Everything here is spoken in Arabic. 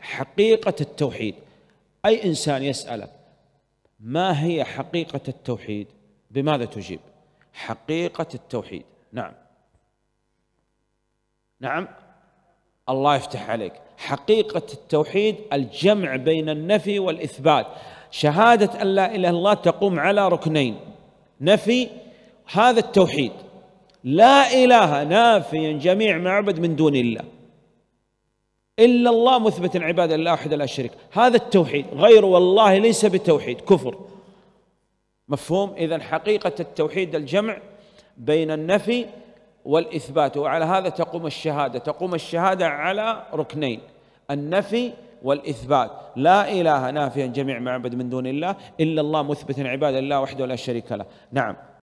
حقيقة التوحيد أي إنسان يسألك ما هي حقيقة التوحيد بماذا تجيب حقيقة التوحيد نعم نعم الله يفتح عليك حقيقة التوحيد الجمع بين النفي والإثبات شهادة أن لا إله إلا الله تقوم على ركنين نفي هذا التوحيد لا إله نافيا جميع معبد من دون الله إلا الله مثبت العبادة لله احد لا شريك هذا التوحيد غير والله ليس بتوحيد كفر مفهوم إذا حقيقة التوحيد الجمع بين النفي والإثبات وعلى هذا تقوم الشهادة تقوم الشهادة على ركنين النفي والإثبات لا إله نافيا جميع معبد من دون الله إلا الله مثبت العباده الله وحده لا شريك له نعم